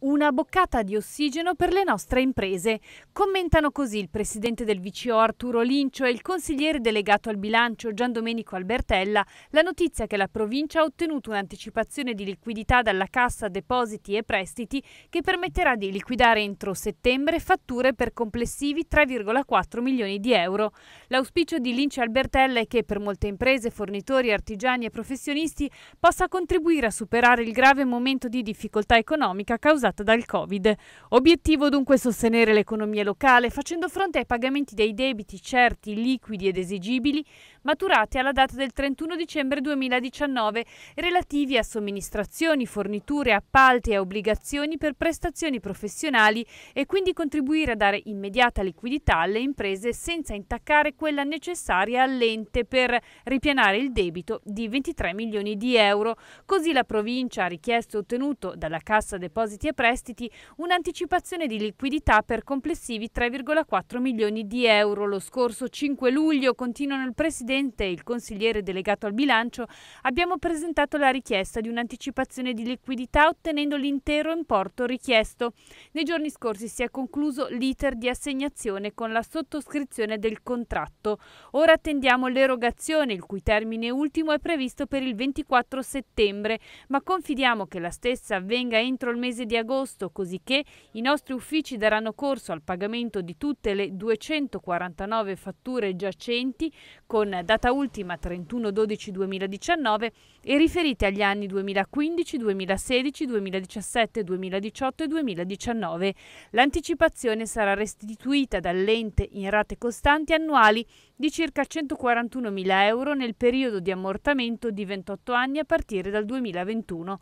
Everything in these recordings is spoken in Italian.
Una boccata di ossigeno per le nostre imprese. Commentano così il presidente del VCO Arturo Lincio e il consigliere delegato al bilancio Gian Domenico Albertella la notizia che la provincia ha ottenuto un'anticipazione di liquidità dalla Cassa Depositi e Prestiti che permetterà di liquidare entro settembre fatture per complessivi 3,4 milioni di euro. L'auspicio di Lincio e Albertella è che per molte imprese, fornitori, artigiani e professionisti possa contribuire a superare il grave momento di difficoltà economica causato scatenata dal Covid. Obiettivo dunque sostenere l'economia locale facendo fronte ai pagamenti dei debiti certi, liquidi ed esigibili maturati alla data del 31 dicembre 2019 relativi a somministrazioni, forniture, appalti e obbligazioni per prestazioni professionali e quindi contribuire a dare immediata liquidità alle imprese senza intaccare quella necessaria all'ente per ripianare il debito di 23 milioni di euro. Così la provincia ha richiesto e ottenuto dalla Cassa Depositi e prestiti un'anticipazione di liquidità per complessivi 3,4 milioni di euro. Lo scorso 5 luglio, continuano il Presidente e il consigliere delegato al bilancio, abbiamo presentato la richiesta di un'anticipazione di liquidità ottenendo l'intero importo richiesto. Nei giorni scorsi si è concluso l'iter di assegnazione con la sottoscrizione del contratto. Ora attendiamo l'erogazione, il cui termine ultimo è previsto per il 24 settembre, ma confidiamo che la stessa avvenga entro il mese di agosto agosto, cosicché i nostri uffici daranno corso al pagamento di tutte le 249 fatture giacenti con data ultima 31-12-2019 e riferite agli anni 2015, 2016, 2017, 2018 e 2019. L'anticipazione sarà restituita dall'ente in rate costanti annuali di circa 141.000 euro nel periodo di ammortamento di 28 anni a partire dal 2021.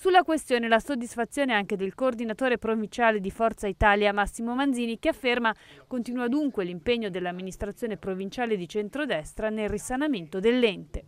Sulla questione la soddisfazione anche del coordinatore provinciale di Forza Italia Massimo Manzini che afferma continua dunque l'impegno dell'amministrazione provinciale di centrodestra nel risanamento dell'ente.